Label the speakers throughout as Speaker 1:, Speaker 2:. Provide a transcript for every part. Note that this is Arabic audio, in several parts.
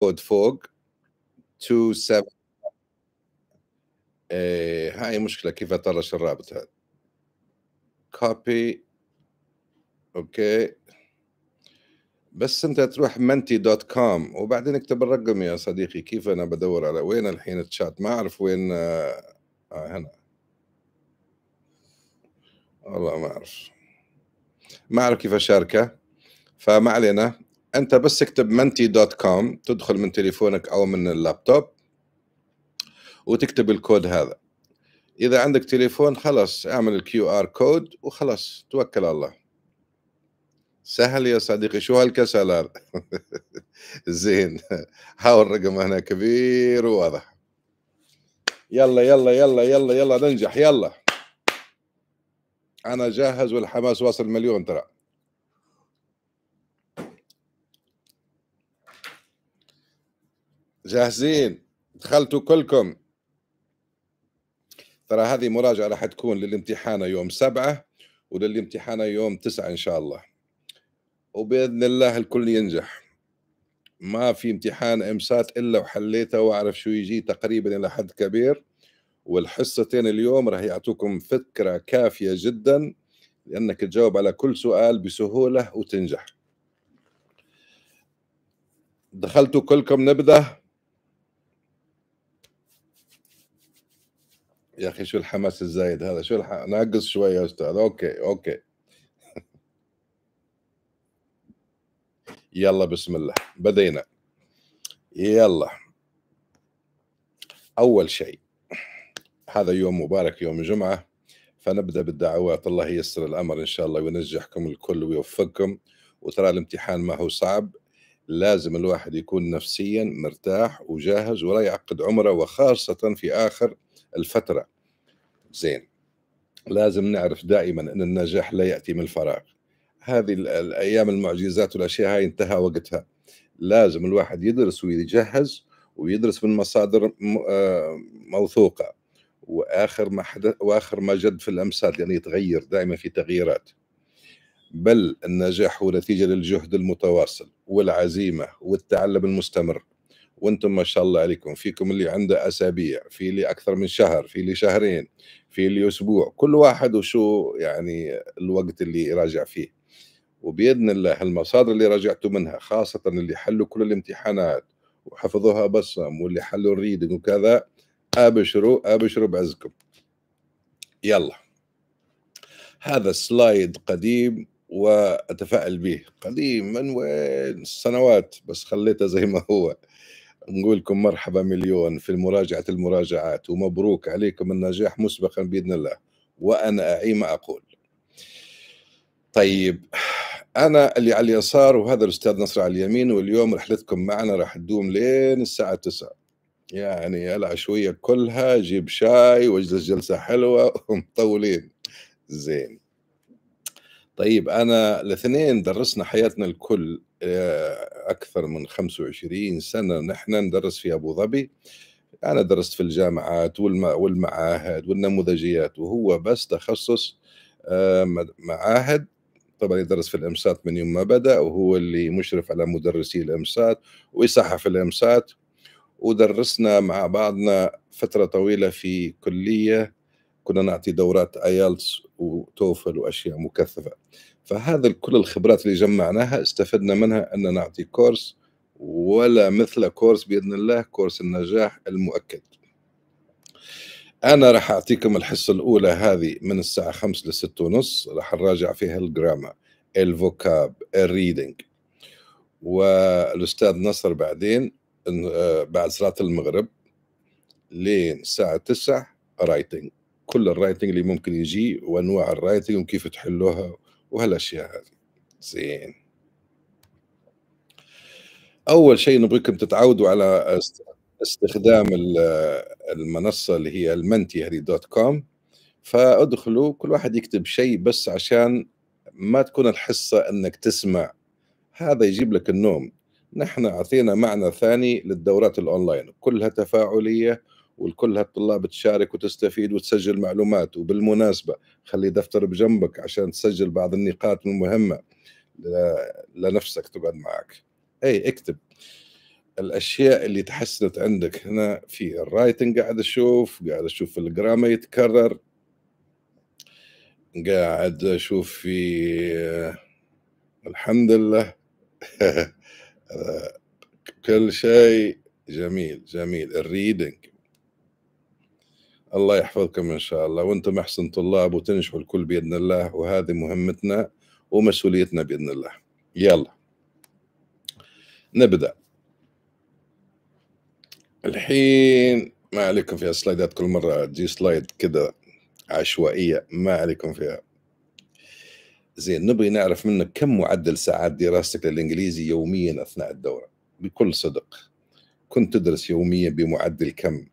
Speaker 1: كود فوق 27 ايه هاي مشكله كيف اطرش الرابط هذا كوبي اوكي بس انت تروح منتي دوت كوم وبعدين اكتب الرقم يا صديقي كيف انا بدور على وين الحين الشات ما اعرف وين آه, آه، هنا والله ما اعرف ما اعرف كيف اشاركه فما علينا انت بس تكتب منتي دوت كوم تدخل من تليفونك او من اللابتوب وتكتب الكود هذا اذا عندك تليفون خلاص اعمل الكيو ار كود وخلاص توكل على الله سهل يا صديقي شو هالكسل هذا زين هاو الرقم هنا كبير وواضح يلا يلا يلا يلا يلا ننجح يلا انا جاهز والحماس واصل مليون ترى جاهزين دخلتوا كلكم ترى هذه مراجعة راح تكون للامتحان يوم سبعة وللامتحان يوم تسعة إن شاء الله وبإذن الله الكل ينجح ما في امتحان امسات الا وحليته واعرف شو يجي تقريبا الى حد كبير والحصتين اليوم راح يعطوكم فكره كافيه جدا لانك تجاوب على كل سؤال بسهوله وتنجح دخلتوا كلكم نبذه يا اخي شو الحماس الزايد هذا شو الح... ناقص شوي يا استاذ اوكي اوكي يلا بسم الله بدينا يلا اول شيء هذا يوم مبارك يوم جمعه فنبدا بالدعوات الله ييسر الامر ان شاء الله وينجحكم الكل ويوفقكم وترى الامتحان ما هو صعب لازم الواحد يكون نفسيا مرتاح وجاهز ولا يعقد عمره وخاصه في اخر الفتره زين لازم نعرف دائما ان النجاح لا ياتي من الفراغ هذه الايام المعجزات والاشياء هاي انتهى وقتها لازم الواحد يدرس ويجهز ويدرس من مصادر آه، موثوقه واخر ما حدث واخر ما جد في الامثال لانه يعني يتغير دائما في تغييرات بل النجاح هو نتيجه للجهد المتواصل والعزيمه والتعلم المستمر وانتم ما شاء الله عليكم فيكم اللي عنده اسابيع في اللي اكثر من شهر في اللي شهرين في اللي اسبوع كل واحد وشو يعني الوقت اللي يراجع فيه وباذن الله المصادر اللي راجعتوا منها خاصه اللي حلوا كل الامتحانات وحفظوها بصم واللي حلوا الريدنج وكذا ابشروا ابشروا بعزكم يلا هذا سلايد قديم واتفائل به قديم من وين سنوات بس خليته زي ما هو لكم مرحبا مليون في المراجعة المراجعات ومبروك عليكم النجاح مسبقا بإذن الله وأنا أعي ما أقول طيب أنا اللي على اليسار وهذا الأستاذ نصر على اليمين واليوم رحلتكم معنا راح تدوم لين الساعة 9 يعني العشوية كلها جيب شاي واجلس جلسة حلوة ومطولين زين طيب أنا الاثنين درسنا حياتنا الكل آه، أكثر من 25 سنة نحن ندرس في أبو ظبي أنا درست في الجامعات والمعاهد والنموذجيات وهو بس تخصص آه، معاهد طبعا يدرس في الامسات من يوم ما بدا وهو اللي مشرف على مدرسي الامسات في الامسات ودرسنا مع بعضنا فتره طويله في كليه كنا نعطي دورات ايلتس وتوفل واشياء مكثفه فهذا كل الخبرات اللي جمعناها استفدنا منها ان نعطي كورس ولا مثل كورس باذن الله كورس النجاح المؤكد انا راح اعطيكم الحصه الاولى هذه من الساعه 5 ل 6 ونص راح نراجع فيها الجرامر الفوكاب الريدنج والاستاذ نصر بعدين آه، بعد صلاه المغرب لين الساعه 9 رايتنج كل الرايتنج اللي ممكن يجي وانواع الرايتنج وكيف تحلوها وهالاشياء هذه زين اول شيء نبغيكم تتعودوا على استخدام المنصه اللي هي المنتي هذه دوت كوم فادخلوا كل واحد يكتب شيء بس عشان ما تكون الحصه انك تسمع هذا يجيب لك النوم نحن اعطينا معنى ثاني للدورات الاونلاين كلها تفاعليه والكل هالطلاب تشارك وتستفيد وتسجل معلومات وبالمناسبة خلي دفتر بجنبك عشان تسجل بعض النقاط المهمة لنفسك تقعد معك أي اكتب الاشياء اللي تحسنت عندك هنا في الرايتنج قاعد اشوف قاعد اشوف الجرامة يتكرر قاعد اشوف في الحمد لله آه، كل شيء جميل جميل الريدنج الله يحفظكم ان شاء الله وانتم احسن طلاب وتنجحوا الكل باذن الله وهذه مهمتنا ومسؤوليتنا باذن الله يلا نبدا الحين ما عليكم فيها سلايدات كل مره تجي سلايد كذا عشوائيه ما عليكم فيها زين نبغي نعرف منك كم معدل ساعات دراستك للانجليزي يوميا اثناء الدوره بكل صدق كنت تدرس يوميا بمعدل كم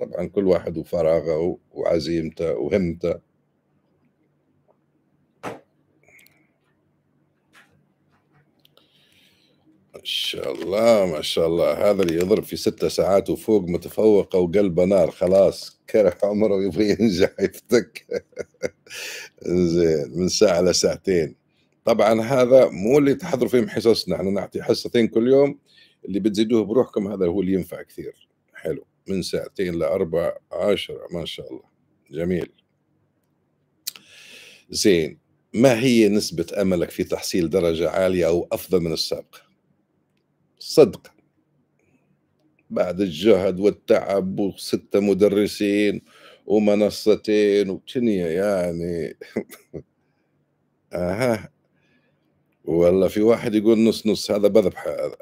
Speaker 1: طبعا كل واحد وفراغه وعزيمته وهمته ما شاء الله ما شاء الله هذا اللي يضرب في ستة ساعات وفوق متفوق وقلبه نار خلاص كره عمره يبغى ينجح يفتك زين من ساعة لساعتين طبعا هذا مو اللي تحضروا فيهم حصصنا احنا نعطي حصتين كل يوم اللي بتزيدوه بروحكم هذا هو اللي ينفع كثير حلو من ساعتين لأربع عشرة ما شاء الله جميل زين ما هي نسبة أملك في تحصيل درجة عالية أو أفضل من السابق صدق بعد الجهد والتعب وستة مدرسين ومنصتين وتنية يعني اها والله في واحد يقول نص نص هذا بذبحة هذا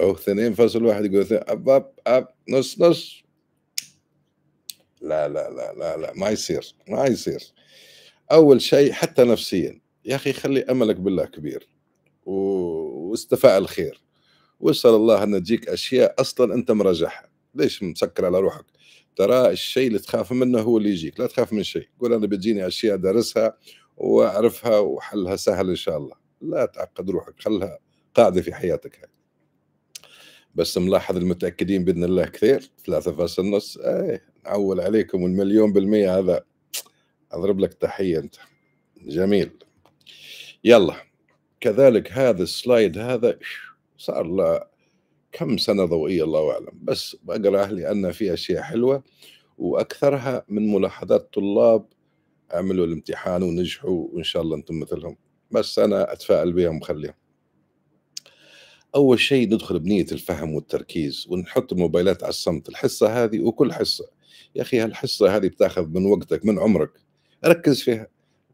Speaker 1: او 2.1 جزء اب اب اب نص نص لا لا لا لا لا ما يصير ما يصير اول شيء حتى نفسيا يا اخي خلي املك بالله كبير و... واستفاء الخير واسال الله ان تجيك اشياء اصلا انت مراجعها ليش مسكر على روحك ترى الشيء اللي تخاف منه هو اللي يجيك لا تخاف من شيء قول انا بتجيني اشياء دارسها واعرفها وحلها سهل ان شاء الله لا تعقد روحك خلها قاعده في حياتك هاي بس ملاحظ المتاكدين باذن الله كثير 3.5 ايه نعول عليكم المليون بالميه هذا اضرب لك تحيه انت جميل يلا كذلك هذا السلايد هذا صار له كم سنه ضوئيه الله اعلم بس بقراه لان في اشياء حلوه واكثرها من ملاحظات طلاب عملوا الامتحان ونجحوا وان شاء الله انتم مثلهم بس انا اتفائل بهم خليهم اول شيء ندخل بنيه الفهم والتركيز ونحط الموبايلات على الصمت الحصه هذه وكل حصه يا اخي هالحصه هذه بتاخذ من وقتك من عمرك ركز فيها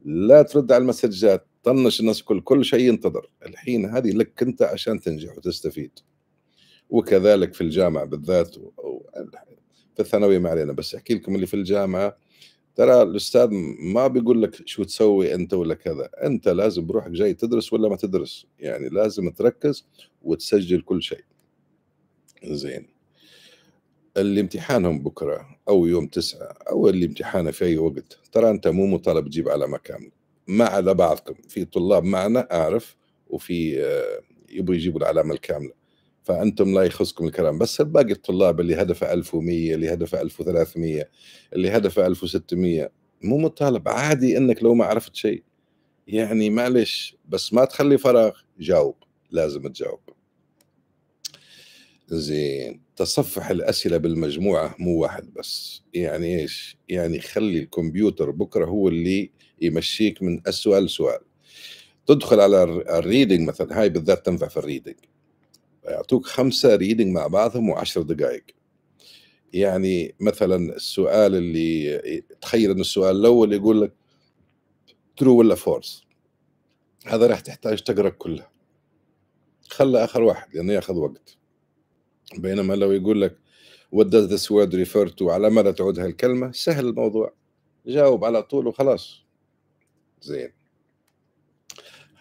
Speaker 1: لا ترد على المسجات طنش الناس كل كل شيء ينتظر الحين هذه لك انت عشان تنجح وتستفيد وكذلك في الجامعه بالذات و... في الثانويه ما علينا بس احكي لكم اللي في الجامعه ترى الاستاذ ما بيقول لك شو تسوي انت ولا كذا انت لازم بروحك جاي تدرس ولا ما تدرس يعني لازم تركز وتسجل كل شيء زين اللي امتحانهم بكره او يوم تسعة او اللي امتحانه في اي وقت ترى انت مو مطالب تجيب على مكان ما عدا بعضكم في طلاب معنا اعرف وفي آه، يبغوا يجيبوا العلامه الكامله فانتم لا يخصكم الكلام بس باقي الطلاب اللي هدفه 1100 اللي هدفه 1300 اللي هدفه 1600 مو مطالب عادي انك لو ما عرفت شيء يعني معلش بس ما تخلي فراغ جاوب لازم تجاوب زين تصفح الاسئله بالمجموعه مو واحد بس يعني ايش يعني خلي الكمبيوتر بكره هو اللي يمشيك من السؤال لسؤال تدخل على الريدنج مثلا هاي بالذات تنفع في الريدنج يعطوك خمسه ريدنج مع بعضهم وعشر دقائق يعني مثلا السؤال اللي تخيل ان السؤال الاول يقول لك ترو ولا فورس هذا راح تحتاج تقرا كلها خلى اخر واحد لانه ياخذ وقت بينما لو يقول لك what does this word refer to على ماذا تعود هالكلمة سهل الموضوع جاوب على طول وخلاص زين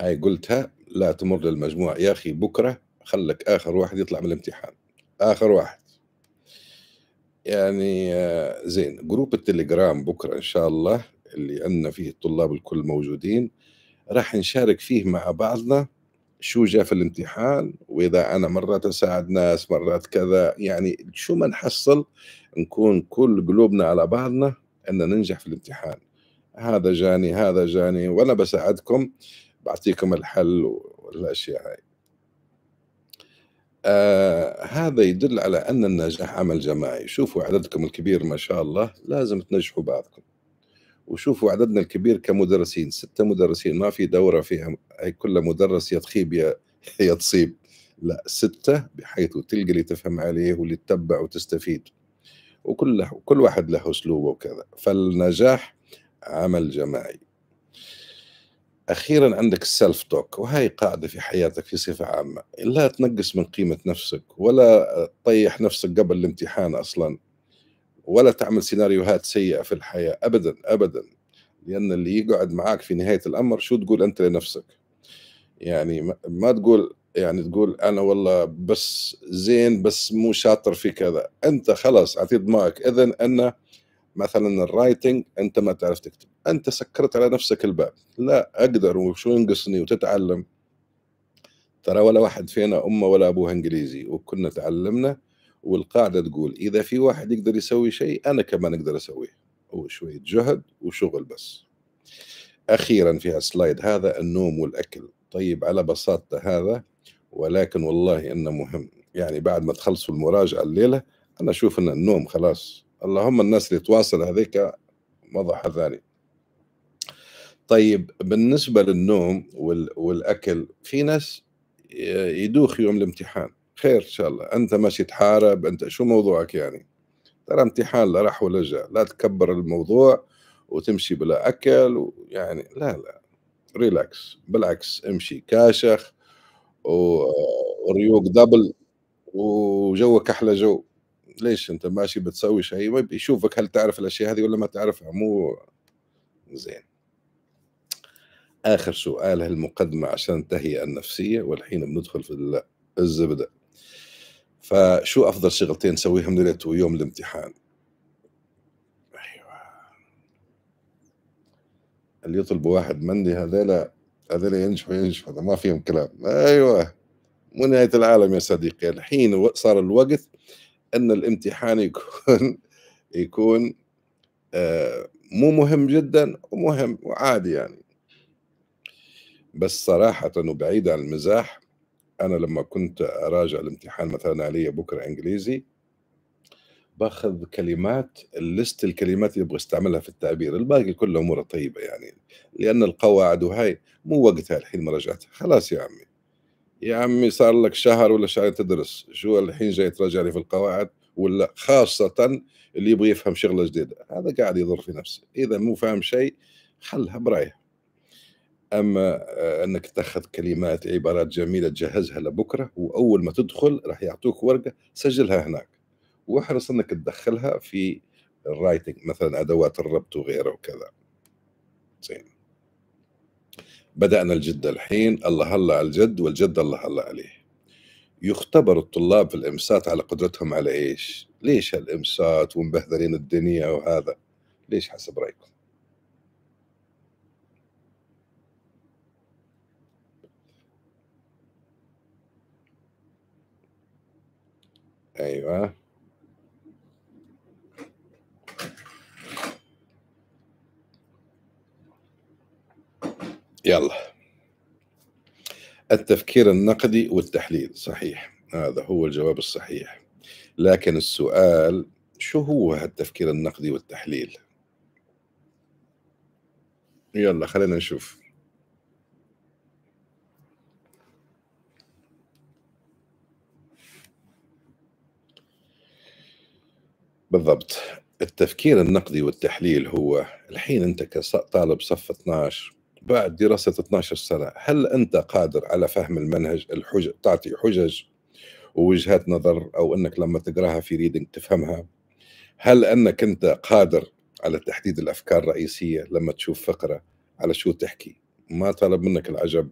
Speaker 1: هاي قلتها لا تمر للمجموع يا أخي بكرة خلك اخر واحد يطلع من الامتحان اخر واحد يعني آه، زين جروب التليجرام بكره ان شاء الله اللي عندنا فيه الطلاب الكل موجودين راح نشارك فيه مع بعضنا شو جاء في الامتحان واذا انا مرات اساعد ناس مرات كذا يعني شو ما نحصل نكون كل قلوبنا على بعضنا ان ننجح في الامتحان هذا جاني هذا جاني وانا بساعدكم بعطيكم الحل والاشياء هاي آه هذا يدل على ان النجاح عمل جماعي شوفوا عددكم الكبير ما شاء الله لازم تنجحوا بعضكم وشوفوا عددنا الكبير كمدرسين ستة مدرسين ما في دورة فيها أي كل مدرس يتخيب يا يتصيب لا ستة بحيث تلقى اللي تفهم عليه واللي تتبع وتستفيد وكل كل واحد له أسلوبه وكذا فالنجاح عمل جماعي اخيرا عندك السيلف توك وهي قاعده في حياتك في صفه عامه لا تنقص من قيمه نفسك ولا تطيح نفسك قبل الامتحان اصلا ولا تعمل سيناريوهات سيئه في الحياه ابدا ابدا لان اللي يقعد معك في نهايه الامر شو تقول انت لنفسك يعني ما تقول يعني تقول انا والله بس زين بس مو شاطر في كذا انت خلاص اعطي معك اذا انه مثلا الرايتنج انت ما تعرف تكتب انت سكرت على نفسك الباب لا اقدر وشو ينقصني وتتعلم ترى ولا واحد فينا امه ولا ابوه انجليزي وكنا تعلمنا والقاعده تقول اذا في واحد يقدر يسوي شيء انا كمان اقدر اسويه هو شويه جهد وشغل بس اخيرا في السلايد هذا النوم والاكل طيب على بساطته هذا ولكن والله انه مهم يعني بعد ما تخلصوا المراجعه الليله انا اشوف ان النوم خلاص اللهم الناس اللي تواصل هذيك وضع ثاني طيب بالنسبه للنوم والاكل في ناس يدوخ يوم الامتحان خير ان شاء الله انت ماشي تحارب انت شو موضوعك يعني ترى امتحان لا راح ولا جاء لا تكبر الموضوع وتمشي بلا اكل يعني لا لا ريلاكس بالعكس امشي كاشخ وريوق دبل وجوك احلى جو ليش انت ماشي بتسوي شيء يشوفك هل تعرف الاشياء هذه ولا ما تعرفها مو زين اخر سؤال هالمقدمه عشان التهيئه النفسيه والحين بندخل في الزبده فشو افضل شغلتين تسويهم ليله ويوم الامتحان ايوه اللي يطلبوا واحد مني هذيلا هذيلا ينجحوا ينجحوا ما فيهم كلام ايوه مو نهايه العالم يا صديقي الحين صار الوقت ان الامتحان يكون يكون آه، مو مهم جدا ومهم وعادي يعني بس صراحة وبعيد عن المزاح أنا لما كنت أراجع الامتحان مثلا علي بكرة إنجليزي باخذ كلمات الليست الكلمات اللي ابغى استعملها في التعبير الباقي كله اموره طيبه يعني لان القواعد وهاي مو وقتها الحين مراجعتها خلاص يا عمي يا عمي صار لك شهر ولا شهرين تدرس شو الحين جاي تراجع لي في القواعد ولا خاصة اللي يبغى يفهم شغلة جديدة هذا قاعد يضر في نفسه إذا مو فاهم شيء حلها برايه أما آه، أنك تأخذ كلمات عبارات جميلة تجهزها لبكرة وأول ما تدخل راح يعطوك ورقة سجلها هناك واحرص أنك تدخلها في الرايتنج مثلا أدوات الربط وغيره وكذا زين بدأنا الجد الحين الله هلا على الجد والجد الله هلا عليه يختبر الطلاب في الإمسات على قدرتهم على إيش ليش هالإمسات ومبهذلين الدنيا وهذا ليش حسب رأيكم أيوه يلا التفكير النقدي والتحليل صحيح هذا هو الجواب الصحيح لكن السؤال شو هو هالتفكير النقدي والتحليل يلا خلينا نشوف بالضبط التفكير النقدي والتحليل هو الحين انت كطالب صف 12 بعد دراسة 12 سنة هل أنت قادر على فهم المنهج الحج... تعطي حجج ووجهات نظر أو أنك لما تقراها في ريدنج تفهمها هل أنك أنت قادر على تحديد الأفكار الرئيسية لما تشوف فقرة على شو تحكي ما طلب منك العجب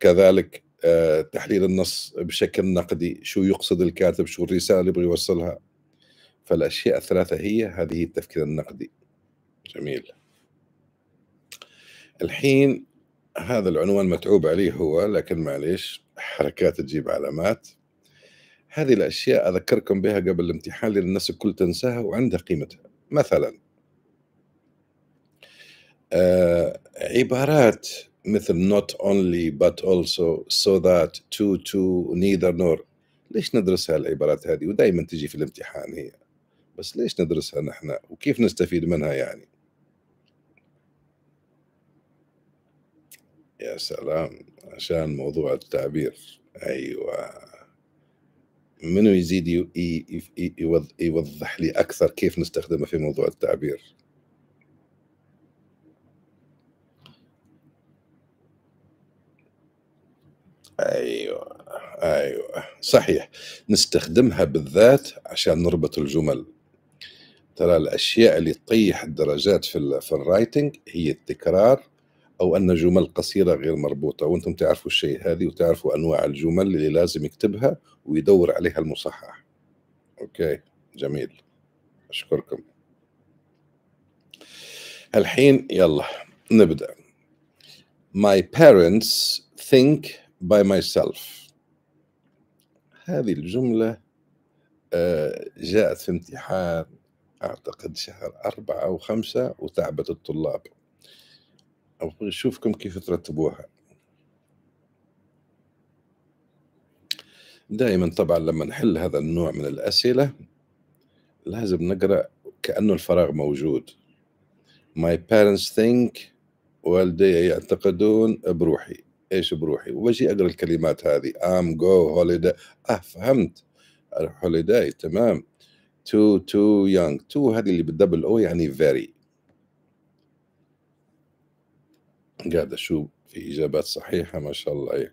Speaker 1: كذلك آه، تحليل النص بشكل نقدي شو يقصد الكاتب شو الرسالة اللي يبغى يوصلها فالأشياء الثلاثة هي هذه التفكير النقدي جميل الحين هذا العنوان متعوب عليه هو لكن معليش حركات تجيب علامات هذه الأشياء أذكركم بها قبل الامتحان لأن الناس الكل تنساها وعندها قيمتها مثلا آه عبارات مثل not only but also so that to to neither nor ليش ندرس هالعبارات هذه ودائما تجي في الامتحان هي بس ليش ندرسها نحن وكيف نستفيد منها يعني يا سلام عشان موضوع التعبير ايوه منو يزيد يوضح لي اكثر كيف نستخدمه في موضوع التعبير ايوه ايوه صحيح نستخدمها بالذات عشان نربط الجمل ترى الاشياء اللي تطيح الدرجات في في الرايتنج هي التكرار او ان جمل قصيره غير مربوطه وانتم تعرفوا الشيء هذه وتعرفوا انواع الجمل اللي لازم يكتبها ويدور عليها المصحح اوكي جميل اشكركم الحين يلا نبدا my parents think by myself هذه الجمله آه، جاءت في امتحان اعتقد شهر أربعة أو خمسة وتعبت الطلاب أبغى أشوفكم كيف ترتبوها دائما طبعا لما نحل هذا النوع من الأسئلة لازم نقرأ كأنه الفراغ موجود My parents think والدي يعتقدون بروحي ايش بروحي وبجي اقرا الكلمات هذه ام جو هوليداي اه فهمت هوليداي تمام تو تو يونغ تو هذه اللي بالدبل او يعني فيري قاعد أشوف في إجابات صحيحة ما شاء الله عليك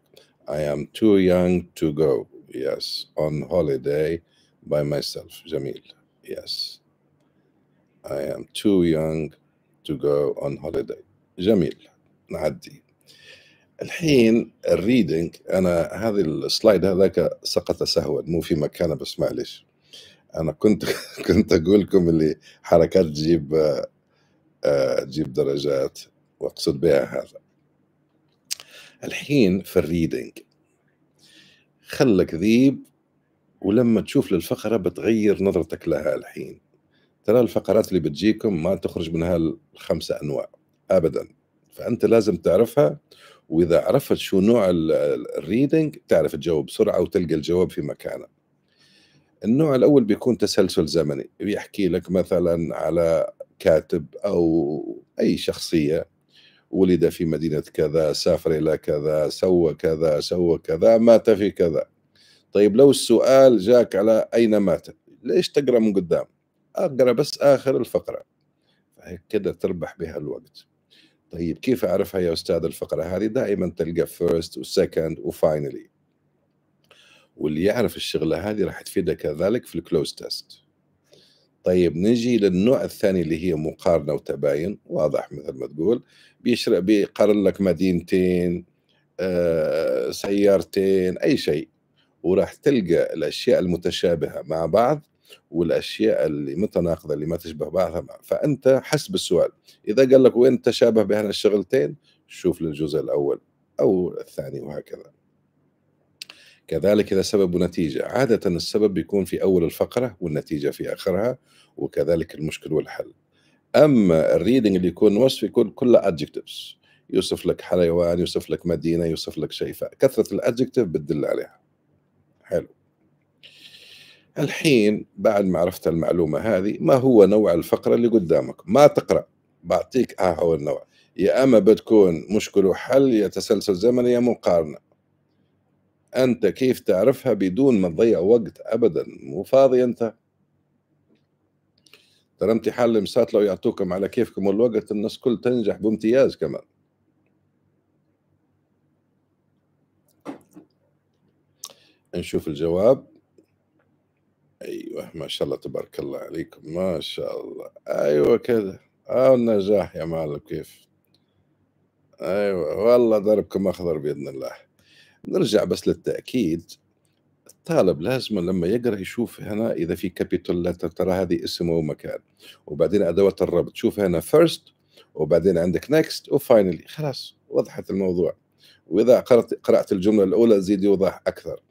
Speaker 1: I am too young to go yes on holiday by myself جميل yes I am too young to go on holiday جميل نعدي الحين الريدنج انا هذه السلايد هذاك سقط سهوا مو في مكانه بس معلش انا كنت كنت اقول لكم اللي حركات تجيب آه، آه، تجيب درجات واقصد بها هذا الحين في الريدنج خلك ذيب ولما تشوف للفقرة بتغير نظرتك لها الحين ترى الفقرات اللي بتجيكم ما تخرج منها الخمسة أنواع أبدا فأنت لازم تعرفها وإذا عرفت شو نوع الريدنج تعرف تجاوب بسرعة وتلقى الجواب في مكانه النوع الأول بيكون تسلسل زمني بيحكي لك مثلا على كاتب أو أي شخصية ولد في مدينة كذا سافر إلى كذا سوى كذا سوى كذا مات في كذا طيب لو السؤال جاك على أين مات ليش تقرأ من قدام أقرأ بس آخر الفقرة كده تربح بها الوقت طيب كيف أعرفها يا أستاذ الفقرة هذه دائما تلقى first و second و finally واللي يعرف الشغلة هذه راح تفيده كذلك في الكلوز تيست طيب نجي للنوع الثاني اللي هي مقارنه وتباين واضح مثل ما تقول بيشرق بيقارن لك مدينتين آه، سيارتين اي شيء وراح تلقى الاشياء المتشابهه مع بعض والاشياء اللي متناقضه اللي ما تشبه بعضها مع. فانت حسب السؤال اذا قال لك وين تشابه بين الشغلتين شوف للجزء الاول او الثاني وهكذا كذلك إذا سبب ونتيجة عادة السبب بيكون في أول الفقرة والنتيجة في آخرها وكذلك المشكل والحل أما الريدنج اللي يكون وصف يكون كله adjectives يوصف لك حيوان يوصف لك مدينة يوصف لك شيء فكثرة الادجكتيف بتدل عليها حلو الحين بعد ما عرفت المعلومة هذه ما هو نوع الفقرة اللي قدامك ما تقرأ بعطيك ها آه، هو النوع يا اما بتكون مشكل وحل يا تسلسل زمني يا مقارنه أنت كيف تعرفها بدون ما تضيع وقت أبدا مو فاضي أنت ترى امتحان المسات لو يعطوكم على كيفكم الوقت الناس كل تنجح بامتياز كمان نشوف الجواب ايوه ما شاء الله تبارك الله عليكم ما شاء الله ايوه كذا اه النجاح يا معلم كيف ايوه والله ضربكم اخضر باذن الله نرجع بس للتأكيد الطالب لازم لما يقرا يشوف هنا اذا في كابيتول لتر ترى هذه اسم ومكان وبعدين ادوات الربط شوف هنا فيرست وبعدين عندك نكست وفاينلي خلاص وضحت الموضوع واذا قرات قرات الجمله الاولى زيد يوضح اكثر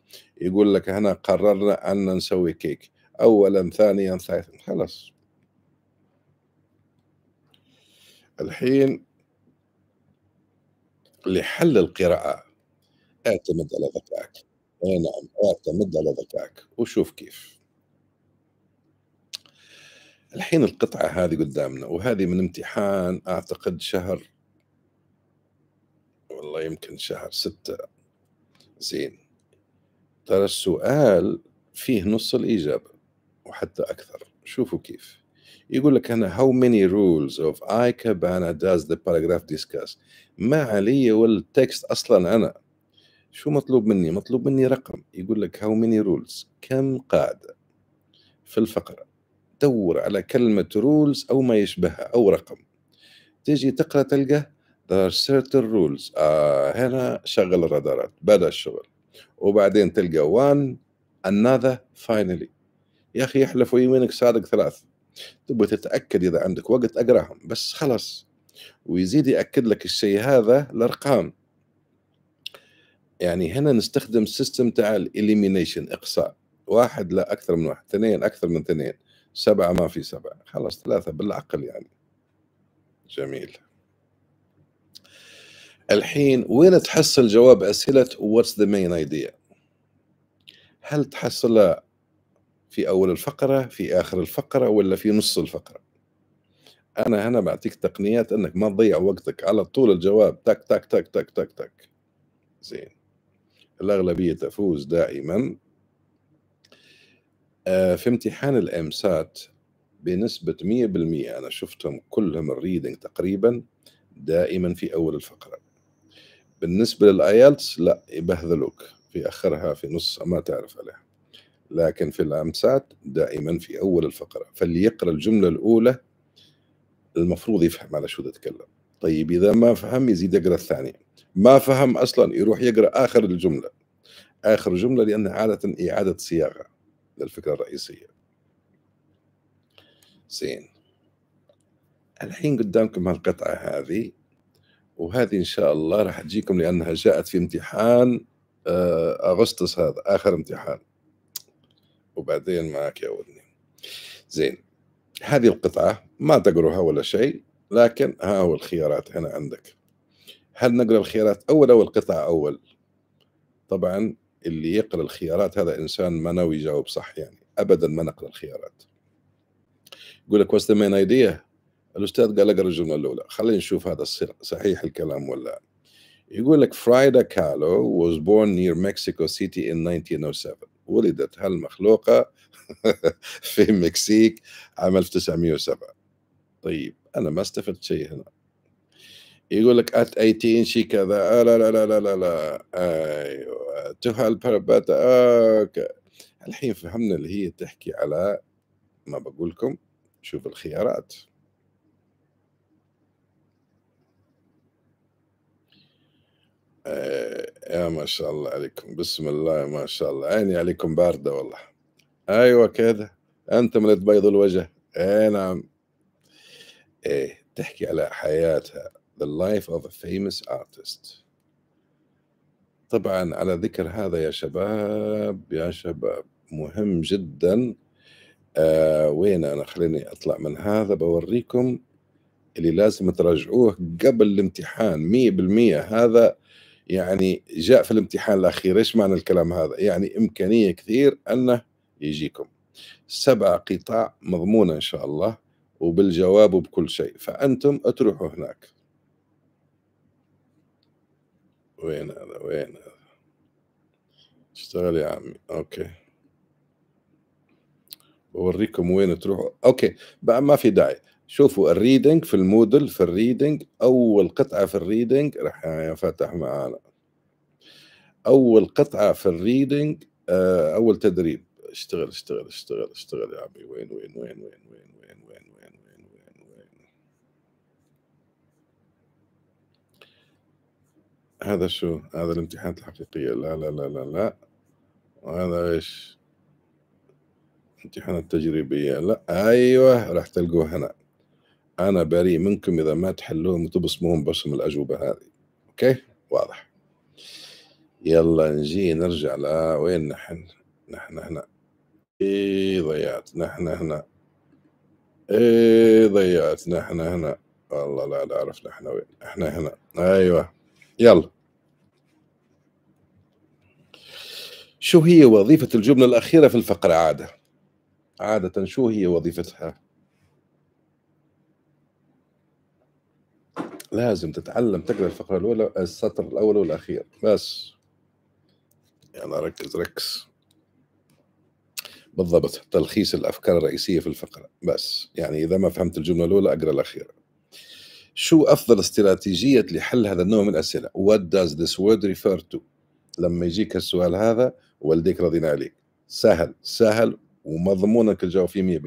Speaker 1: يقول لك هنا قررنا ان نسوي كيك اولا ثانيا ثالثا خلاص الحين لحل القراءه اعتمد على ذكائك اي نعم اعتمد على ذكائك وشوف كيف الحين القطعة هذه قدامنا وهذه من امتحان أعتقد شهر والله يمكن شهر ستة زين ترى السؤال فيه نص الإجابة وحتى أكثر شوفوا كيف يقول لك هنا how many rules of I Cabana does the paragraph discuss ما علي والتكست أصلا أنا شو مطلوب مني مطلوب مني رقم يقول لك هاو ميني رولز كم قاعدة في الفقرة دور على كلمة رولز أو ما يشبهها أو رقم تيجي تقرأ تلقى there are certain rules آه هنا شغل الرادارات بدأ الشغل وبعدين تلقى one another finally يا أخي يحلف يمينك صادق ثلاث تبغى تتأكد إذا عندك وقت أقراهم بس خلاص ويزيد يأكد لك الشيء هذا الأرقام يعني هنا نستخدم سيستم تاع الاليمينيشن اقصاء واحد لا اكثر من واحد اثنين اكثر من اثنين سبعه ما في سبعه خلاص ثلاثه بالعقل يعني جميل الحين وين تحصل جواب اسئله واتس ذا مين ايديا هل تحصلها في اول الفقره في اخر الفقره ولا في نص الفقره انا هنا بعطيك تقنيات انك ما تضيع وقتك على طول الجواب تك تك تك تك تك تك زين الأغلبية تفوز دائما آه، في امتحان الامسات بنسبة 100% أنا شفتهم كلهم الريدنج تقريبا دائما في أول الفقرة بالنسبة للآيلتس لا يبهذلوك في آخرها في نص ما تعرف عليها لكن في الأمسات دائما في أول الفقرة فاللي يقرأ الجملة الأولى المفروض يفهم على شو تتكلم طيب إذا ما فهم يزيد يقرأ الثانية ما فهم أصلا يروح يقرأ آخر الجملة آخر جملة لأنها عادة إعادة صياغة للفكرة الرئيسية زين الحين قدامكم هالقطعة هذه وهذه إن شاء الله راح تجيكم لأنها جاءت في امتحان آه، أغسطس هذا آخر امتحان وبعدين معك يا ودني زين هذه القطعة ما تقروها ولا شيء لكن ها هو الخيارات هنا عندك هل نقرا الخيارات اول او القطعه اول طبعا اللي يقرا الخيارات هذا انسان ما ناوي يجاوب صح يعني ابدا ما نقرا الخيارات يقول لك واتس مين ايديا الاستاذ قال اقرا الجمله الاولى خلينا نشوف هذا صحيح الكلام ولا لا يقول لك فرايدا كالو was born near Mexico City in 1907 ولدت هالمخلوقة في المكسيك عام 1907 طيب انا ما استفدت شيء هنا يقول لك ات 18 شي كذا آه لا لا لا لا لا لا ايوه تو هيلب اوكي الحين فهمنا اللي هي تحكي على ما بقولكم شوف الخيارات آه يا ما شاء الله عليكم بسم الله ما شاء الله عيني عليكم باردة والله أيوة كذا أنت من تبيض الوجه أي نعم ايه تحكي على حياتها The Life of a Famous Artist طبعا على ذكر هذا يا شباب يا شباب مهم جدا آه وين انا خليني اطلع من هذا بوريكم اللي لازم تراجعوه قبل الامتحان 100% هذا يعني جاء في الامتحان الاخير ايش معنى الكلام هذا يعني امكانيه كثير انه يجيكم سبع قطاع مضمونه ان شاء الله وبالجواب وبكل شيء فأنتم اتروحوا هناك وين هذا وين هذا اشتغل يا عمي اوكي بوريكم وين تروحوا اوكي بقى ما في داعي شوفوا الريدنج في المودل في الريدنج اول قطعه في الريدنج راح ينفتح معانا اول قطعه في الريدنج آه، اول تدريب اشتغل اشتغل اشتغل اشتغل يا عمي وين وين وين وين وين وين وين هذا شو هذا الامتحانات الحقيقية لا لا لا لا لا وهذا ايش امتحان التجريبية لا ايوه راح تلقوه هنا انا بريء منكم اذا ما تحلوهم وتبصموهم برسم الاجوبة هذه اوكي واضح يلا نجي نرجع لوين نحن نحن هنا إي ضيعت نحن هنا إي ضيعت نحن هنا والله لا لا عرفنا احنا وين احنا هنا ايوه يلا شو هي وظيفة الجملة الأخيرة في الفقرة عادة؟ عادة شو هي وظيفتها؟ لازم تتعلم تقرأ الفقرة الأولى السطر الأول والأخير بس يلا ركز ركز بالضبط تلخيص الأفكار الرئيسية في الفقرة بس يعني إذا ما فهمت الجملة الأولى أقرأ الأخيرة شو أفضل استراتيجية لحل هذا النوع من الأسئلة What does this word refer to لما يجيك السؤال هذا والديك راضين عليك سهل سهل ومضمون انك تجاوب فيه 100%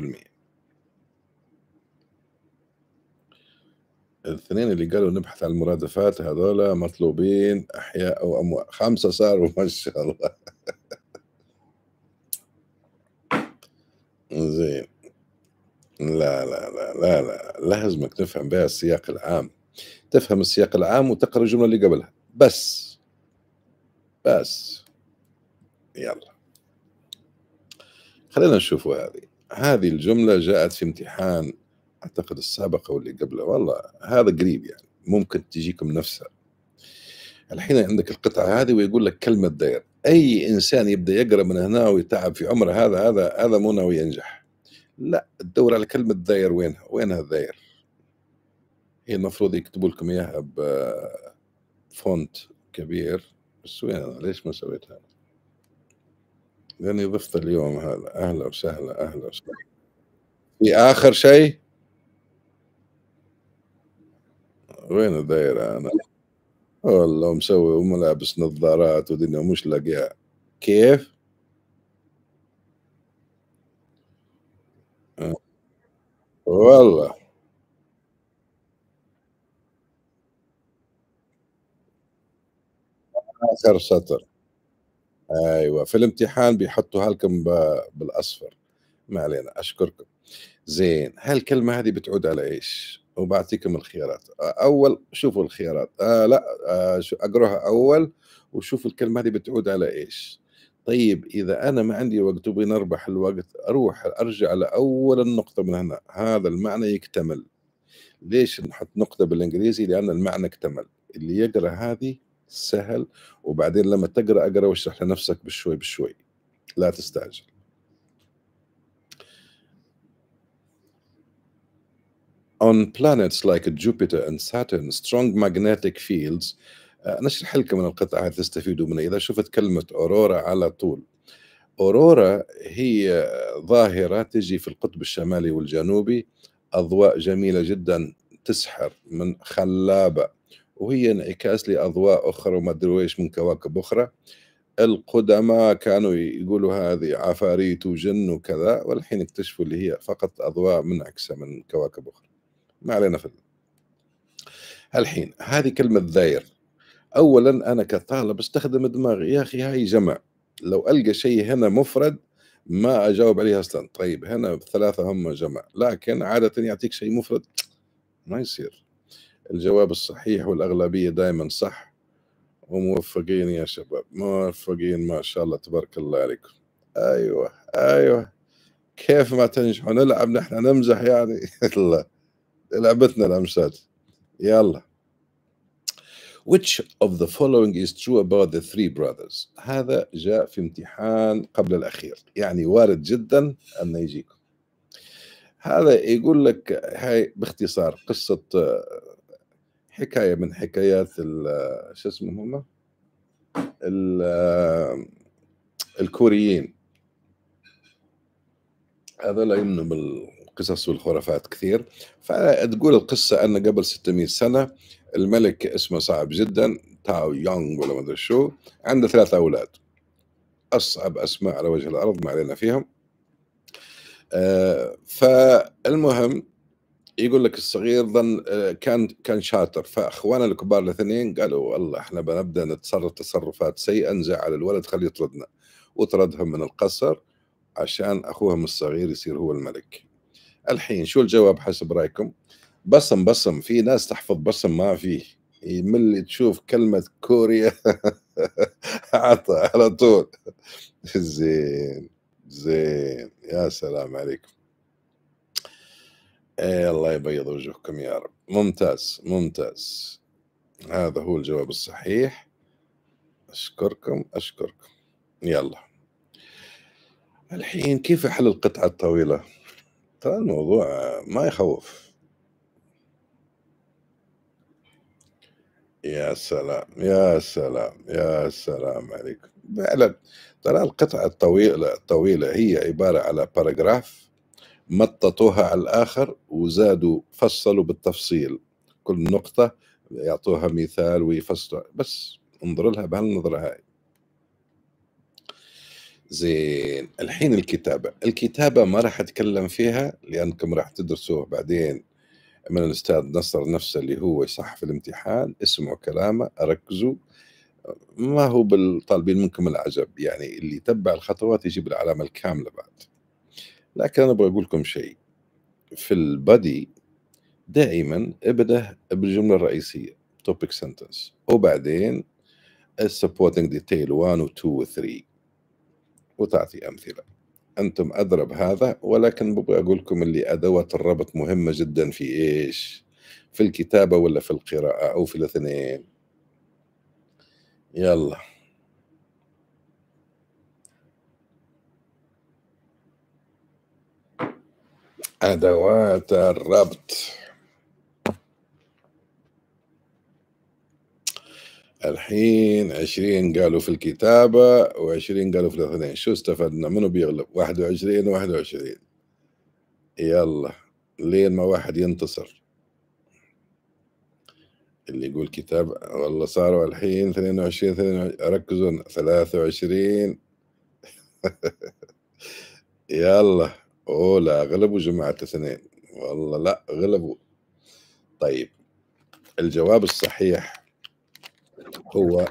Speaker 1: الاثنين اللي قالوا نبحث عن المرادفات هذولا مطلوبين احياء او اموات خمسه صاروا ما شاء الله زين لا لا لا لا لا لازمك تفهم بها السياق العام تفهم السياق العام وتقرا الجمله اللي قبلها بس بس يلا خلينا نشوفوا هذه هذه الجملة جاءت في امتحان أعتقد السابق أو اللي قبله والله هذا قريب يعني ممكن تجيكم نفسها الحين عندك القطعة هذه ويقول لك كلمة داير أي إنسان يبدأ يقرأ من هنا ويتعب في عمره هذا هذا هذا مو ناوي ينجح لا تدور على كلمة داير وينها وينها الداير هي المفروض يكتبوا لكم إياها بفونت كبير سويها ليش ما سويتها؟ لاني ضفت اليوم هذا اهلا وسهلا اهلا وسهلا في اخر شيء وين الدائرة انا؟ والله مسوي وملابس نظارات ودنيا مش لاقيها كيف؟ آه. والله اخر سطر ايوه في الامتحان بيحطوا هالكم بالاصفر ما علينا اشكركم زين هالكلمه هذه بتعود على ايش وبعطيكم الخيارات اول شوفوا الخيارات آه لا آه اقراها اول وشوفوا الكلمه هذه بتعود على ايش طيب اذا انا ما عندي وقت وبين اربح الوقت اروح ارجع لاول النقطه من هنا هذا المعنى يكتمل ليش نحط نقطه بالانجليزي لان المعنى اكتمل اللي يقرا هذه سهل وبعدين لما تقرا اقرا واشرح لنفسك بشوي بشوي لا تستعجل On planets like Jupiter and Saturn, strong magnetic fields آه، أنا أشرح لكم من القطعة تستفيدوا منها إذا شفت كلمة أورورا على طول أورورا هي ظاهرة تجي في القطب الشمالي والجنوبي أضواء جميلة جدا تسحر من خلابة وهي انعكاس لأضواء أخرى وما أدري من كواكب أخرى القدماء كانوا يقولوا هذه عفاريت وجن وكذا والحين اكتشفوا اللي هي فقط أضواء منعكسة من كواكب أخرى ما علينا في الحين هذه كلمة داير أولا أنا كطالب استخدم دماغي يا أخي هاي جمع لو ألقى شيء هنا مفرد ما أجاوب عليه أصلا طيب هنا ثلاثة هم جمع لكن عادة يعطيك شيء مفرد ما يصير الجواب الصحيح والأغلبية دائما صح وموفقين يا شباب موفقين ما شاء الله تبارك الله عليكم أيوة أيوة كيف ما تنجحوا نلعب نحن نمزح يعني الله لعبتنا الأمساد يلا Which of the following is true about the three brothers هذا جاء في امتحان قبل الأخير يعني وارد جدا أن يجيكم هذا يقول لك هاي باختصار قصة حكايه من حكايات شو اسمه هم الكوريين هذا لا يمنع بالقصص والخرافات كثير فتقول القصه ان قبل 600 سنه الملك اسمه صعب جدا تاو يونغ ولا ما شو عنده ثلاث اولاد اصعب اسماء على وجه الارض ما علينا فيهم آه، فالمهم يقول لك الصغير ظن آه، كان كان شاطر فاخوانه الكبار الاثنين قالوا والله احنا بنبدا نتصرف تصرفات سيئه نزعل الولد خليه يطردنا وطردهم من القصر عشان اخوهم الصغير يصير هو الملك الحين شو الجواب حسب رايكم بصم بصم في ناس تحفظ بصم ما فيه يمل تشوف كلمة كوريا عطى على طول زين زين يا سلام عليكم إيه الله يبيض وجوهكم يا رب ممتاز ممتاز هذا هو الجواب الصحيح أشكركم أشكركم يلا الحين كيف أحل القطعة الطويلة ترى الموضوع ما يخوف يا سلام يا سلام يا سلام عليكم فعلا ترى القطعة الطويلة الطويلة هي عبارة على باراجراف مططوها على الآخر وزادوا فصلوا بالتفصيل كل نقطة يعطوها مثال ويفصلوا بس انظر لها بهالنظرة هاي زين الحين الكتابة الكتابة ما راح أتكلم فيها لأنكم راح تدرسوه بعدين من الأستاذ نصر نفسه اللي هو في الامتحان اسمعوا كلامه ركزوا ما هو بالطالبين منكم العجب يعني اللي تبع الخطوات يجيب العلامة الكاملة بعد لكن انا ابغى اقول لكم شيء في البادي دائما ابدا بالجمله الرئيسيه توبيك سنتنس وبعدين السبورتنج ديتيل 1 و 2 و 3 وتعطي امثله انتم ادرى بهذا ولكن ببغى اقول لكم اللي ادوات الربط مهمه جدا في ايش؟ في الكتابه ولا في القراءه او في الاثنين يلا أدوات الربط الحين عشرين قالوا في الكتابة وعشرين قالوا في الاثنين شو استفدنا منو بيغلب واحد وعشرين واحد وعشرين يلا لين ما واحد ينتصر اللي يقول كتاب والله صاروا الحين اثنين وعشرين اثنين ركزوا ثلاثة وعشرين يلا أوه لا غلبوا جماعة اثنين والله لا غلبوا طيب الجواب الصحيح هو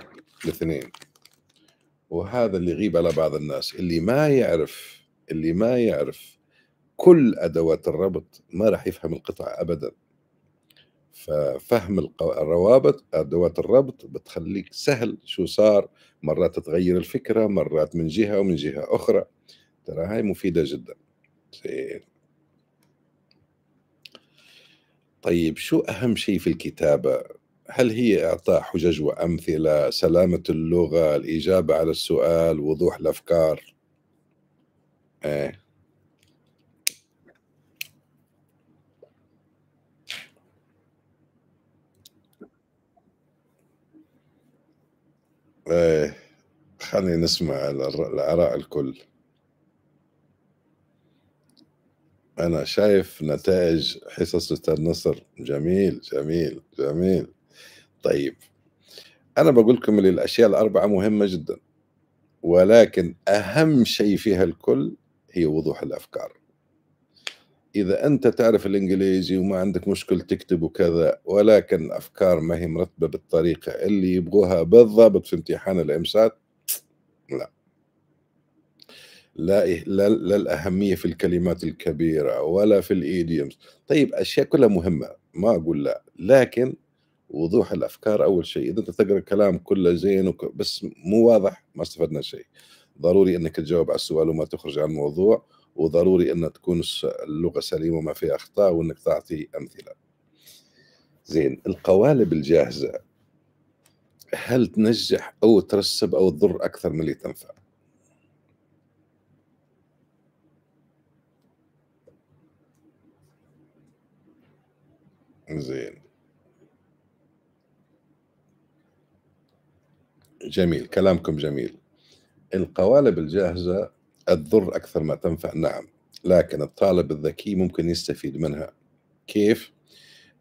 Speaker 1: الاثنين وهذا اللي يغيب على بعض الناس اللي ما يعرف اللي ما يعرف كل ادوات الربط ما راح يفهم القطعه ابدا ففهم الروابط ادوات الربط بتخليك سهل شو صار مرات تتغير الفكره مرات من جهه ومن جهه اخرى ترى هاي مفيده جدا زين طيب شو أهم شيء في الكتابة؟ هل هي إعطاء حجج وأمثلة، سلامة اللغة، الإجابة على السؤال، وضوح الأفكار؟ إيه إيه خلينا نسمع الآراء الكل انا شايف نتائج حصص استاذ نصر جميل جميل جميل طيب انا بقول لكم الاشياء الاربعه مهمه جدا ولكن اهم شيء فيها الكل هي وضوح الافكار اذا انت تعرف الانجليزي وما عندك مشكل تكتب وكذا ولكن الافكار ما هي مرتبه بالطريقه اللي يبغوها بالضبط في امتحان الامسات لا لا إه-، لا لا الاهميه في الكلمات الكبيره ولا في الايديومز طيب اشياء كلها مهمه ما اقول لا لكن وضوح الافكار اول شيء اذا انت تقرا كلام كله زين وك... بس مو واضح ما استفدنا شيء ضروري انك تجاوب على السؤال وما تخرج عن الموضوع وضروري ان تكون اللغه سليمه وما فيها اخطاء وانك تعطي امثله زين القوالب الجاهزه هل تنجح او ترسب او تضر اكثر من اللي تنفع زين جميل كلامكم جميل القوالب الجاهزة تضر أكثر ما تنفع نعم لكن الطالب الذكي ممكن يستفيد منها كيف؟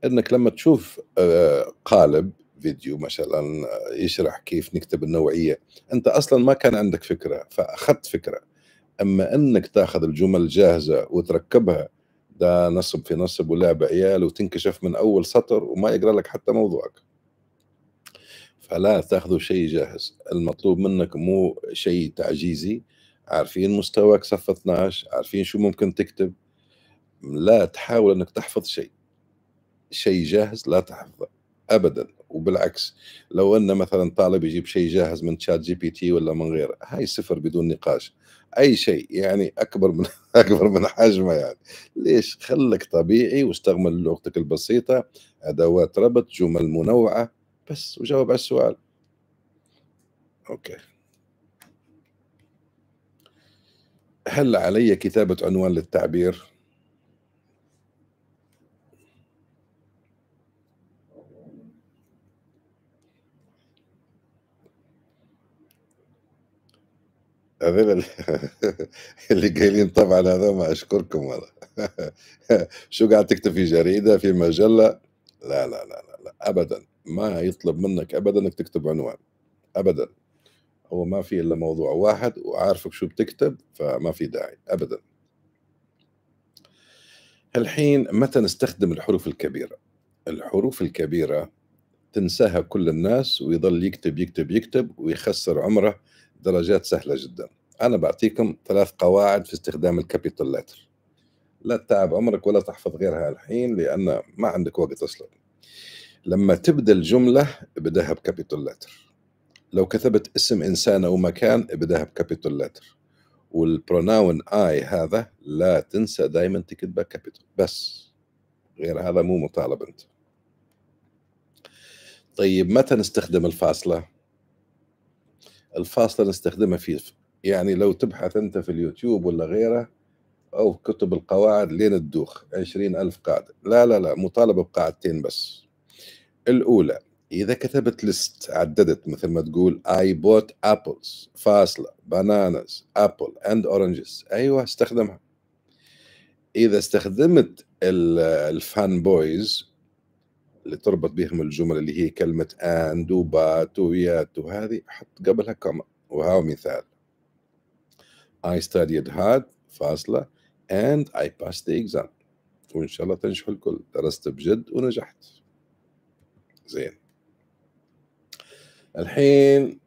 Speaker 1: أنك لما تشوف آه، قالب فيديو مثلا آه، يشرح كيف نكتب النوعية أنت أصلا ما كان عندك فكرة فأخذت فكرة أما أنك تاخذ الجمل جاهزة وتركبها ده نصب في نصب ولعب عيال وتنكشف من أول سطر وما يقرأ لك حتى موضوعك فلا تاخذوا شيء جاهز المطلوب منك مو شيء تعجيزي عارفين مستواك صف 12 عارفين شو ممكن تكتب لا تحاول انك تحفظ شيء شيء جاهز لا تحفظه ابدا وبالعكس لو ان مثلا طالب يجيب شيء جاهز من تشات جي بي تي ولا من غيره هاي صفر بدون نقاش اي شيء يعني اكبر من اكبر من حجمه يعني ليش خلك طبيعي واستعمل لغتك البسيطه ادوات ربط جمل منوعه بس وجاوب على السؤال اوكي هل علي كتابه عنوان للتعبير هذول اللي قايلين طبعا ما اشكركم والله شو قاعد تكتب في جريده في مجله لا لا لا لا, لا ابدا ما يطلب منك ابدا انك تكتب عنوان ابدا هو ما في الا موضوع واحد وعارفك شو بتكتب فما في داعي ابدا الحين متى نستخدم الحروف الكبيره الحروف الكبيره تنساها كل الناس ويظل يكتب يكتب يكتب ويخسر عمره درجات سهله جدا انا بعطيكم ثلاث قواعد في استخدام الكابيتال لتر لا تتعب عمرك ولا تحفظ غيرها الحين لان ما عندك وقت اصلا لما تبدا الجمله ابداها بكابيتال لتر لو كتبت اسم انسان او مكان ابداها بكابيتال لتر والبروناون اي هذا لا تنسى دائما تكتبه كابيتال بس غير هذا مو مطالب انت طيب متى نستخدم الفاصله الفاصله نستخدمها في يعني لو تبحث انت في اليوتيوب ولا غيره او كتب القواعد لين الدوخ عشرين الف قاعده لا لا لا مطالبه بقاعدتين بس الاولى اذا كتبت ليست عددت مثل ما تقول اي بوت ابلز فاصله بانانز ابل اند اورنجز ايوه استخدمها اذا استخدمت الفان بويز اللي تربط بهم الجمل اللي هي كلمة أند وبات ويات وهذه حط قبلها كما وهاو مثال I studied hard فاصلة and I passed the exam وإن شاء الله تنجحوا الكل درست بجد ونجحت زين الحين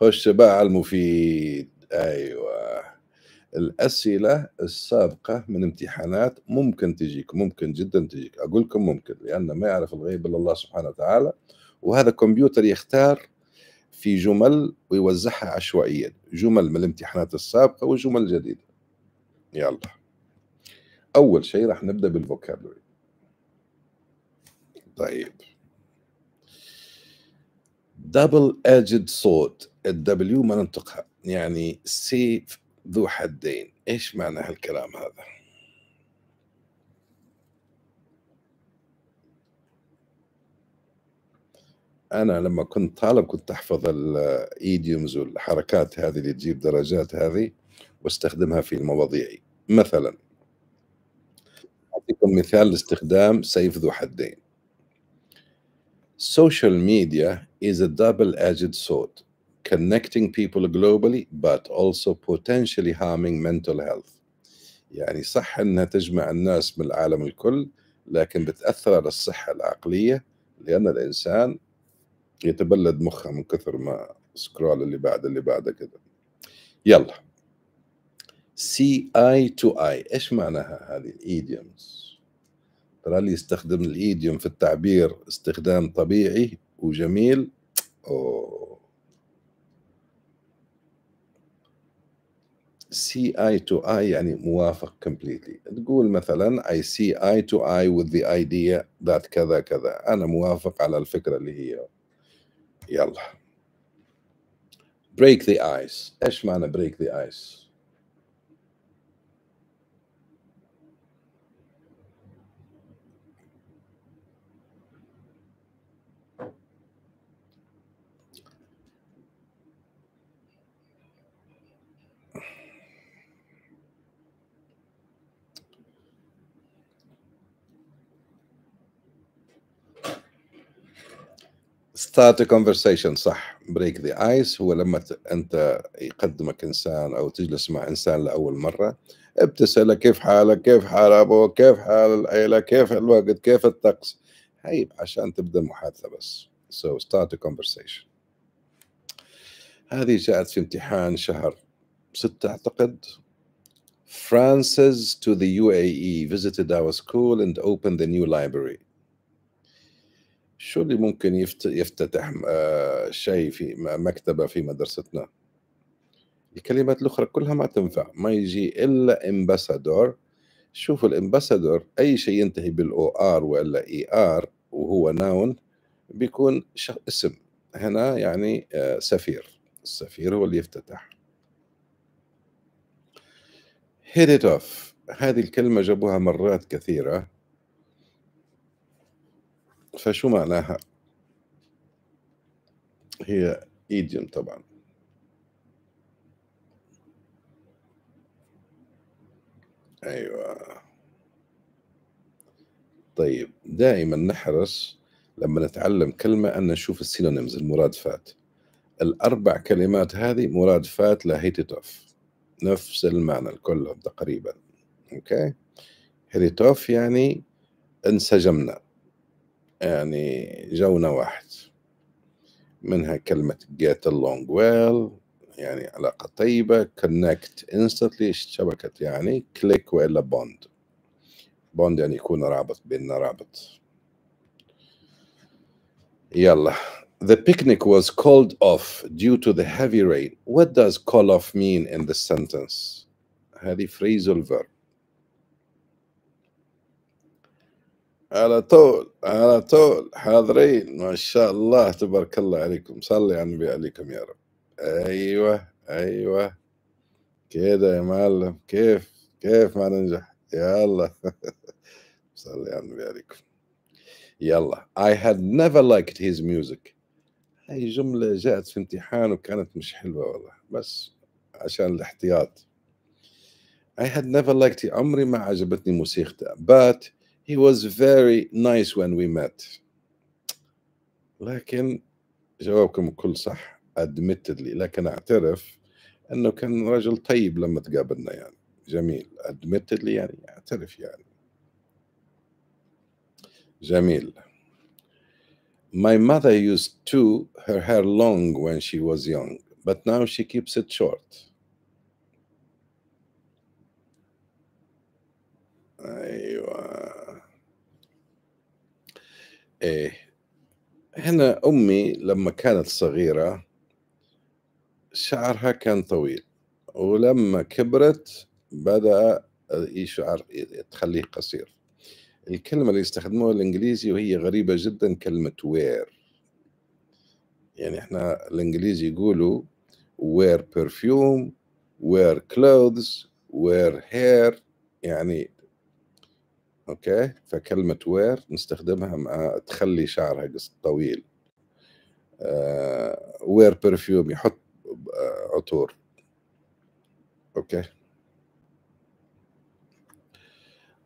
Speaker 1: خش بقى على المفيد أيوه الاسئله السابقه من امتحانات ممكن تجيك ممكن جدا تجيك اقول لكم ممكن لان ما يعرف الغيب الا الله سبحانه وتعالى وهذا كمبيوتر يختار في جمل ويوزعها عشوائيا جمل من الامتحانات السابقه وجمل جديده يلا اول شيء راح نبدا بالفوكابلوري طيب دبل ايجد صوت الدبليو ما ننطقها يعني سيف ذو حدين ايش معنى هالكلام هذا انا لما كنت طالب كنت احفظ الايديومز والحركات هذه اللي تجيب درجات هذه واستخدمها في المواضيع مثلا اعطيكم مثال لاستخدام سيف ذو حدين social media is a double-edged sword connecting people globally but also potentially harming mental health يعني صح انها تجمع الناس من العالم الكل لكن بتاثر على الصحه العقليه لان الانسان يتبلد مخه من كثر ما سكرول اللي بعد اللي بعده كذا يلا سي اي تو اي ايش معناها هذه الايديومز ترى اللي يستخدم الايديوم في التعبير استخدام طبيعي وجميل أوه. سي اي تو اي يعني موافق كومبليتلي تقول مثلا اي سي اي تو اي وذ ذا ايديا ذات كذا كذا انا موافق على الفكره اللي هي يلا بريك ذا ايس ايش معنى بريك ذا ايس ستارت كونفرسيشن صح بريك ذا ايس هو لما انت يقدمك انسان او تجلس مع انسان لاول مره بتساله كيف حالك كيف حال ابوك كيف حال العيله كيف الوقت كيف الطقس هاي عشان تبدا المحادثه بس سو ستارت كونفرسيشن هذه جاءت في امتحان شهر ستة أعتقد Francis to the UAE visited our school and opened the new library. شو اللي ممكن يفتتح آه، شيء في مكتبة في مدرستنا الكلمات الأخرى كلها ما تنفع ما يجي إلا امباسادور شوف الامباسادور أي شيء ينتهي بالأو آر ولا إي e آر وهو ناون بيكون اسم هنا يعني آه، سفير السفير هو اللي يفتتح هيد اوف هذه الكلمة جابوها مرات كثيرة فشو معناها هي ايديوم طبعا ايوه طيب دائما نحرص لما نتعلم كلمة أن نشوف السينونيمز المرادفات الأربع كلمات هذه مرادفات لهيتيتوف نفس المعنى الكلهم تقريبا أوكي هيتيتوف يعني انسجمنا يعني جونا واحد منها كلمة get along well يعني علاقة طيبة connect instantly شبكة يعني click وإلا bond bond يعني يكون رابط بيننا رابط يلا The picnic was called off due to the heavy rain. What does call off mean in the sentence? هذه phrasal verb. على طول على طول حاضرين ما شاء الله تبارك الله عليكم صلي على النبي عليكم يا رب ايوه ايوه كده يا معلم كيف كيف ما ننجح يلا صلي على النبي عليكم يلا I had never liked his music هاي جملة جاءت في امتحان وكانت مش حلوة والله بس عشان الاحتياط I had never liked عمري ما عجبتني موسيقته but He was very nice when we met. لكن جوابكم كل صح admittedly لكن اعترف انه كان رجل طيب لما تقابلنا يعني جميل admittedly يعني اعترف يعني جميل My mother used to her hair long when she was young, but now she keeps it short. أيوه ايه هنا امي لما كانت صغيره شعرها كان طويل ولما كبرت بدا شعر تخليه قصير الكلمه اللي يستخدموها الانجليزي وهي غريبه جدا كلمه وير يعني احنا الانجليزي يقولوا wear perfume wear clothes wear hair يعني اوكي فكلمه وير نستخدمها مع تخلي شعرها قص طويل آه وير برفيوم يحط آه، عطور اوكي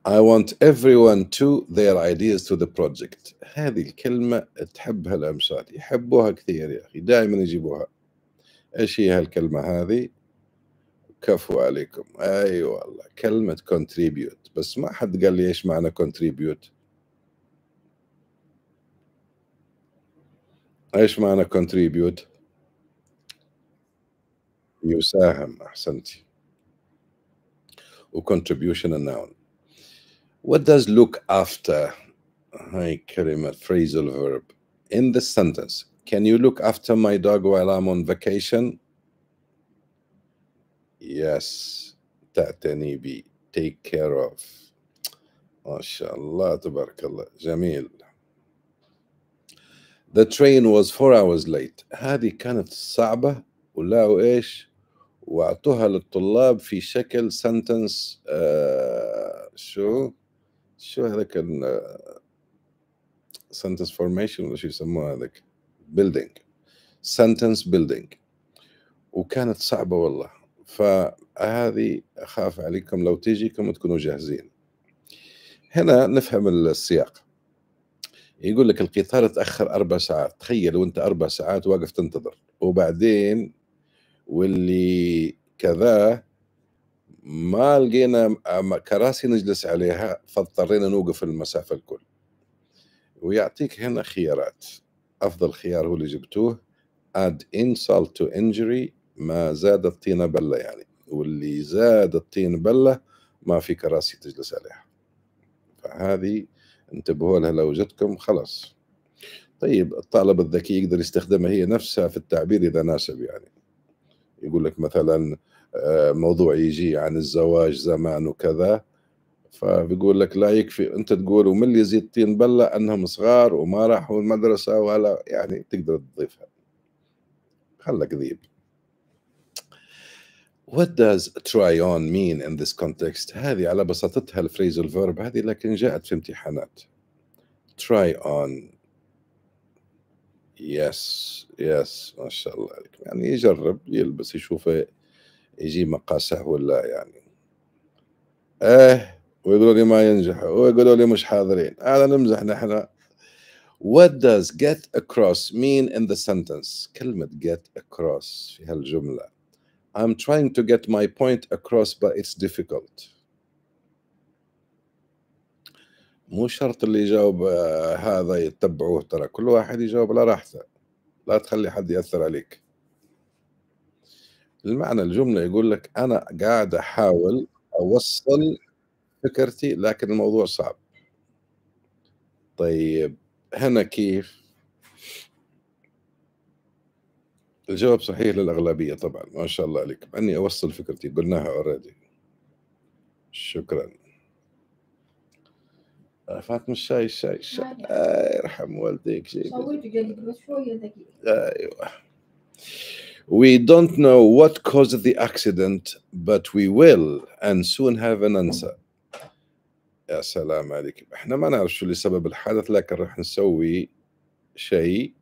Speaker 1: I want everyone to their ideas to the project هذه الكلمة تحبها الأمثال يحبوها كثير يا أخي دائما يجيبوها إيش هي هالكلمة هذه كفو عليكم اي أيوة والله كلمة contribute بس ما حد قال لي ايش معنى contribute ايش معنى contribute يساهم احسنتي و contribution a noun what does look after هاي كلمة phrasal verb in the sentence can you look after my dog while I'm on vacation Yes, تعتني take care of ما شاء الله تبارك الله جميل The train was four hours late هذه كانت صعبة ولقوا إيش وأعطوها للطلاب في شكل sentence آه شو شو هذاك ال sentence formation ولا شو يسموه هذاك building sentence building وكانت صعبة والله فهذه أخاف عليكم لو تجيكم تكونوا جاهزين هنا نفهم السياق يقول لك القطار تأخر أربع ساعات تخيل وأنت أربع ساعات واقف تنتظر وبعدين واللي كذا ما لقينا كراسي نجلس عليها فاضطرينا نوقف المسافة الكل ويعطيك هنا خيارات أفضل خيار هو اللي جبتوه add insult to injury ما زاد الطين بله يعني واللي زاد الطين بله ما في كراسي تجلس عليها فهذه انتبهوا لها لو جتكم خلاص طيب الطالب الذكي يقدر يستخدمها هي نفسها في التعبير اذا ناسب يعني يقول لك مثلا آه، موضوع يجي عن الزواج زمان وكذا فبيقول لك لا يكفي انت تقول ومن اللي يزيد طين بله انهم صغار وما راحوا المدرسه ولا يعني تقدر تضيفها خلك ذيب what does try on mean in this context هذه على بساطتها الفريزل فيرب هذه لكن جاءت في امتحانات try on يس يس ما شاء الله عليك يعني يجرب يلبس يشوف يجي مقاسه ولا يعني ايه ويقولوا لي ما ينجح ويقولوا لي مش حاضرين انا نمزح نحن what does get across mean in the sentence كلمة get across في هالجملة I'm trying to get my point across but it's difficult مو شرط اللي يجاوب آه، هذا يتبعوه ترى كل واحد يجاوب على راحته لا تخلي حد يأثر عليك المعنى الجملة يقول لك أنا قاعد أحاول أوصل فكرتي لكن الموضوع صعب طيب هنا كيف الجواب صحيح للأغلبية طبعا ما شاء الله عليكم أني أوصل فكرتي قلناها أوريدي شكرا آه، فاطمة الشاي الشاي الشاي يرحم والديك شوي أيوه We don't know what caused the accident, but we will and soon have an answer. يا سلام عليكم احنا ما نعرف شو اللي سبب الحادث لكن راح نسوي شيء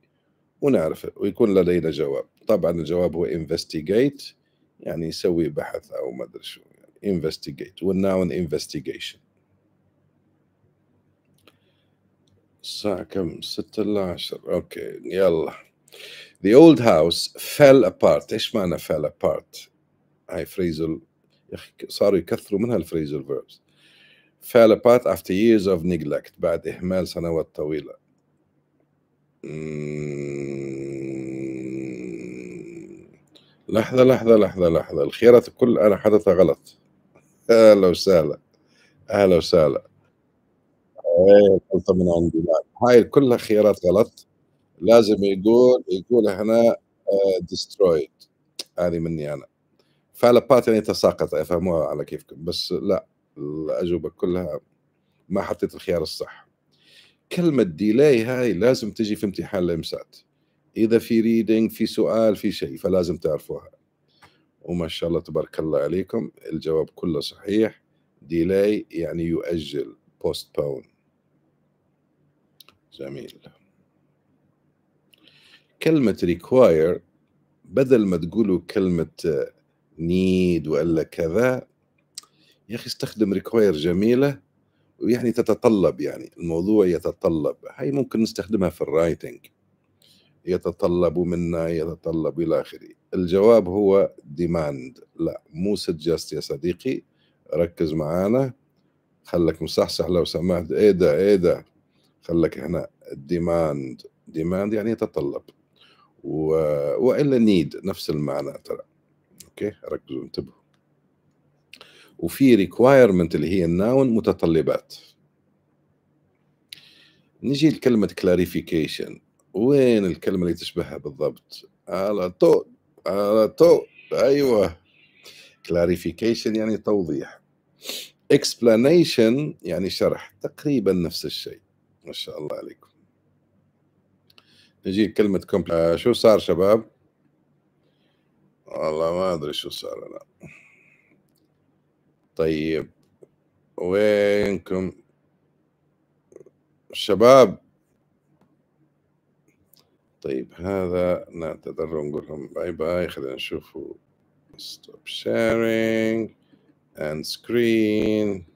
Speaker 1: ونعرفه ويكون لدينا جواب طبعا الجواب هو investigate يعني يسوي بحث او ما ادري شو يعني investigate والناون investigation الساعة كم؟ 6 الا 10 اوكي يلا The old house fell apart ايش معنى fell apart؟ هاي فريزل صاروا يكثروا منها الفريزل فيربس. fell apart after years of neglect بعد إهمال سنوات طويلة مم. لحظة لحظة لحظة لحظة الخيارات الكل أنا حدث غلط أهلا وسهلا أهلا وسهلا هاي غلطة من عندي لا. هاي كلها خيارات غلط لازم يقول يقول هنا ديسترويد آه، هذه مني أنا فالبات يعني تساقط افهموها على كيفكم بس لا الأجوبة كلها ما حطيت الخيار الصح كلمة ديلاي هاي لازم تجي في امتحان الإمسات اذا في ريدنج في سؤال في شيء فلازم تعرفوها وما شاء الله تبارك الله عليكم الجواب كله صحيح ديلاي يعني يؤجل بوست جميل كلمة require بدل ما تقولوا كلمة need ولا كذا يا أخي استخدم require جميلة ويعني تتطلب يعني الموضوع يتطلب هاي ممكن نستخدمها في الرايتنج يتطلب منا يتطلب إلى آخره الجواب هو ديماند لا مو سجست يا صديقي ركز معانا خلك مصحصح لو سمحت ايه ده ايه ده خلك هنا الديماند ديماند يعني يتطلب و... والا نيد نفس المعنى ترى اوكي ركزوا انتبهوا وفي ريكوايرمنت اللي هي الناون متطلبات نجي لكلمة كلاريفيكيشن وين الكلمة اللي تشبهها بالضبط؟ على طول على طول أيوه كلاريفيكيشن يعني توضيح اكسبلانيشن يعني شرح تقريبا نفس الشيء ما شاء الله عليكم نجي كلمة كومبلي آه، شو صار شباب؟ والله ما أدري شو صار أنا طيب وينكم شباب طيب هذا نعتذر ونقول لهم باي باي خلينا نشوفه stop sharing and screen